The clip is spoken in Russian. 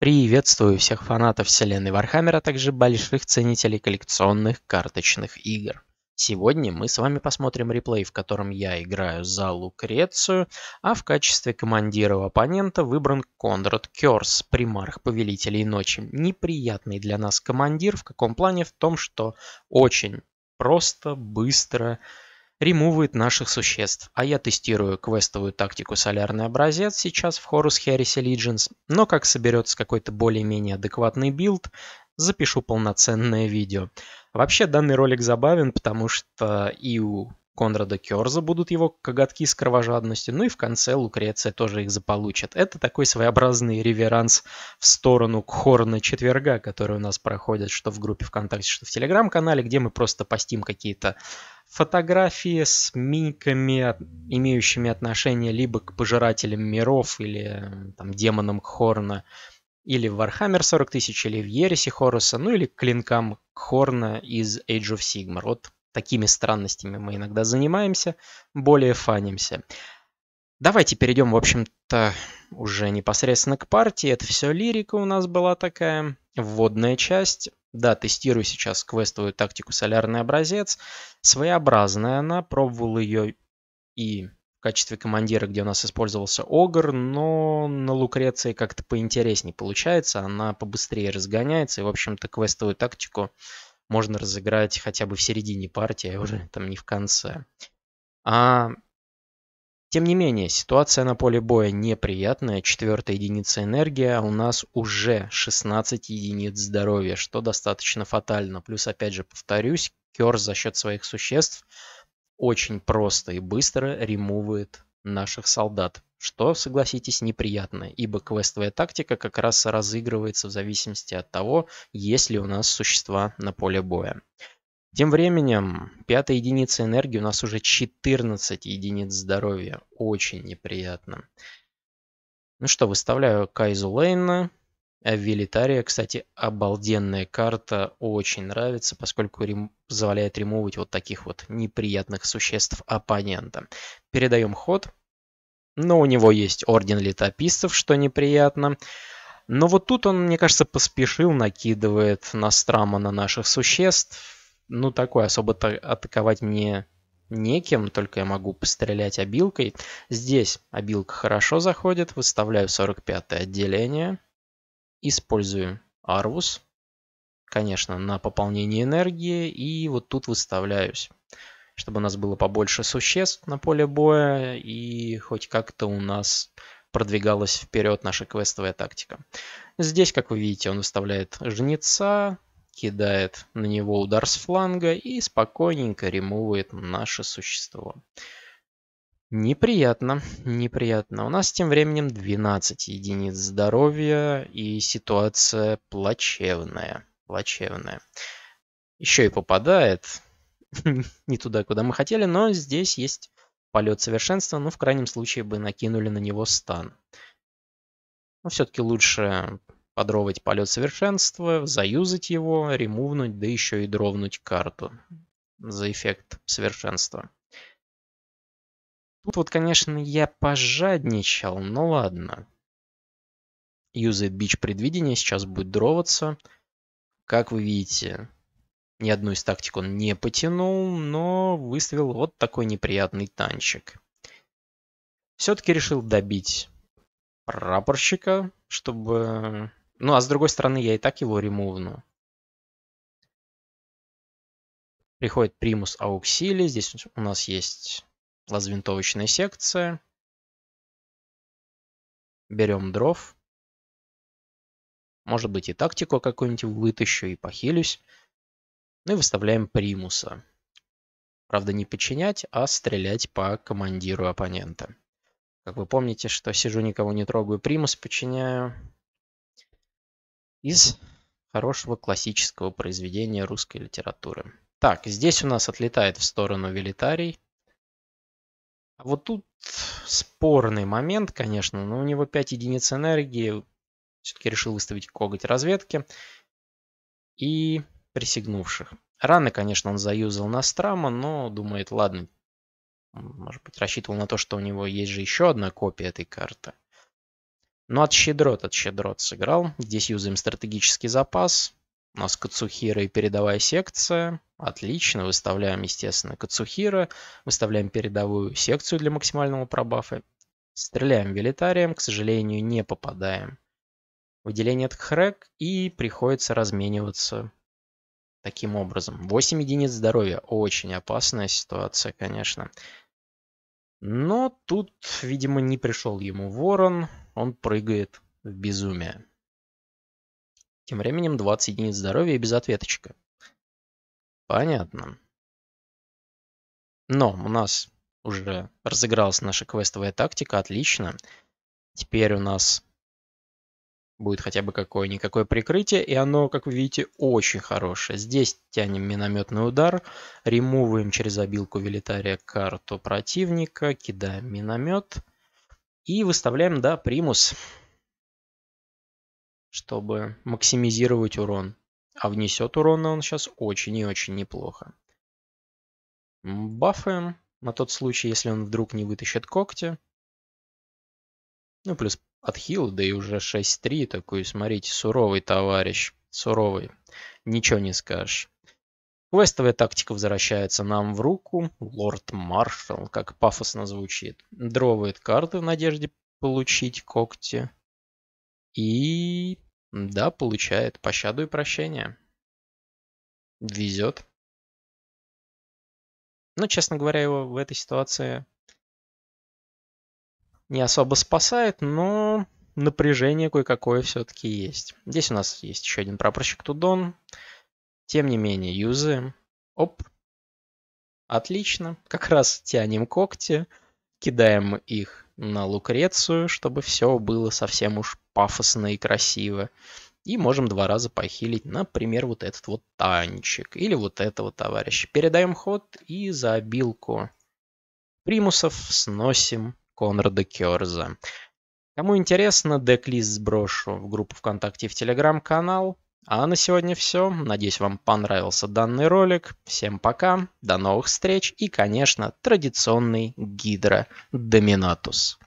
Приветствую всех фанатов вселенной Вархаммер, а также больших ценителей коллекционных карточных игр. Сегодня мы с вами посмотрим реплей, в котором я играю за Лукрецию, а в качестве командира оппонента выбран Кондрат Кёрс, примарх Повелителей Ночи. Неприятный для нас командир в каком плане? В том, что очень просто, быстро, ремувает наших существ, а я тестирую квестовую тактику «Солярный образец» сейчас в Horus Heresy Legions, но как соберется какой-то более-менее адекватный билд, запишу полноценное видео. Вообще данный ролик забавен, потому что и у Конрада Керза будут его коготки с кровожадностью, ну и в конце Лукреция тоже их заполучит. Это такой своеобразный реверанс в сторону Хорна четверга, который у нас проходит что в группе ВКонтакте, что в Телеграм-канале, где мы просто постим какие-то фотографии с миньками, имеющими отношение либо к пожирателям миров или э, там, демонам Хорна, или в Warhammer 40 тысяч, или в Ересе Хоруса, ну или к клинкам Хорна из Age of Sigmar. Вот такими странностями мы иногда занимаемся, более фанимся. Давайте перейдем, в общем-то, уже непосредственно к партии. Это все лирика у нас была такая, вводная часть. Да, тестирую сейчас квестовую тактику «Солярный образец». Своеобразная она, пробовал ее и в качестве командира, где у нас использовался Огр, но на Лукреции как-то поинтереснее получается, она побыстрее разгоняется, и, в общем-то, квестовую тактику можно разыграть хотя бы в середине партии, а уже там не в конце. А... Тем не менее, ситуация на поле боя неприятная. Четвертая единица энергии, а у нас уже 16 единиц здоровья, что достаточно фатально. Плюс, опять же, повторюсь, Кер за счет своих существ очень просто и быстро ремувает наших солдат. Что, согласитесь, неприятно, ибо квестовая тактика как раз разыгрывается в зависимости от того, есть ли у нас существа на поле боя. Тем временем, пятая единица энергии у нас уже 14 единиц здоровья. Очень неприятно. Ну что, выставляю Кайзу Лейна. Велитария, кстати, обалденная карта, очень нравится, поскольку рем... позволяет ремовать вот таких вот неприятных существ оппонента. Передаем ход но у него есть орден летописцев, что неприятно. Но вот тут он, мне кажется, поспешил, накидывает Настрама на наших существ. Ну, такой особо -то атаковать мне некем, только я могу пострелять обилкой. Здесь обилка хорошо заходит, выставляю 45 е отделение, использую Арвус, конечно, на пополнение энергии, и вот тут выставляюсь чтобы у нас было побольше существ на поле боя, и хоть как-то у нас продвигалась вперед наша квестовая тактика. Здесь, как вы видите, он выставляет жнеца, кидает на него удар с фланга и спокойненько ремувает наше существо. Неприятно, неприятно. У нас тем временем 12 единиц здоровья и ситуация плачевная, плачевная. Еще и попадает, не туда, куда мы хотели, но здесь есть полет совершенства, ну, в крайнем случае бы накинули на него стан. Но все-таки лучше подровать полет совершенства, заюзать его, ремувнуть, да еще и дровнуть карту за эффект совершенства. Тут вот, конечно, я пожадничал, но ладно. Юзает бич предвидения, сейчас будет дроваться. Как вы видите, ни одну из тактик он не потянул, но выставил вот такой неприятный танчик. Все-таки решил добить прапорщика, чтобы... Ну, а с другой стороны, я и так его ремувну. Приходит примус ауксили. Здесь у нас есть лазвинтовочная секция. Берем дров. Может быть и тактику какую-нибудь вытащу и похилюсь. Ну и выставляем примуса. Правда, не подчинять, а стрелять по командиру оппонента. Как вы помните, что сижу, никого не трогаю, примус подчиняю. Из хорошего классического произведения русской литературы. Так, здесь у нас отлетает в сторону велитарий. А вот тут спорный момент, конечно, но у него 5 единиц энергии. Все-таки решил выставить коготь разведки. И присягнувших. Раны, конечно, он заюзал на страма, но думает, ладно, может быть, рассчитывал на то, что у него есть же еще одна копия этой карты. Но от щедрот, от щедрот сыграл. Здесь юзаем стратегический запас. У нас Кацухира и передовая секция. Отлично. Выставляем, естественно, Кацухира. Выставляем передовую секцию для максимального пробафа. Стреляем велитарием. К сожалению, не попадаем. Выделение от хрэк. И приходится размениваться таким образом. 8 единиц здоровья. Очень опасная ситуация, конечно. Но тут, видимо, не пришел ему ворон. Он прыгает в безумие. Тем временем 20 единиц здоровья и без ответочка. Понятно. Но у нас уже разыгралась наша квестовая тактика. Отлично. Теперь у нас будет хотя бы какое-никакое прикрытие, и оно, как вы видите, очень хорошее. Здесь тянем минометный удар, ремувываем через обилку велитария карту противника, кидаем миномет и выставляем, да, примус, чтобы максимизировать урон. А внесет урона он сейчас очень и очень неплохо. Бафаем на тот случай, если он вдруг не вытащит когти. Ну, плюс отхил, да и уже 6-3, такой, смотрите, суровый товарищ, суровый, ничего не скажешь. Квестовая тактика возвращается нам в руку, лорд-маршал, как пафосно звучит, дровает карты в надежде получить когти и, да, получает пощаду и прощение. Везет. Но, честно говоря, его в этой ситуации не особо спасает, но напряжение кое-какое все-таки есть. Здесь у нас есть еще один прапорщик Тудон. Тем не менее, юзаем. Оп. Отлично. Как раз тянем когти, кидаем их на Лукрецию, чтобы все было совсем уж пафосно и красиво. И можем два раза похилить, например, вот этот вот танчик или вот этого товарища. Передаем ход и за обилку примусов сносим Конрада Керза. Кому интересно, дек-лист сброшу в группу ВКонтакте и в Телеграм-канал. А на сегодня все. Надеюсь, вам понравился данный ролик. Всем пока, до новых встреч и, конечно, традиционный Гидра Доминатус.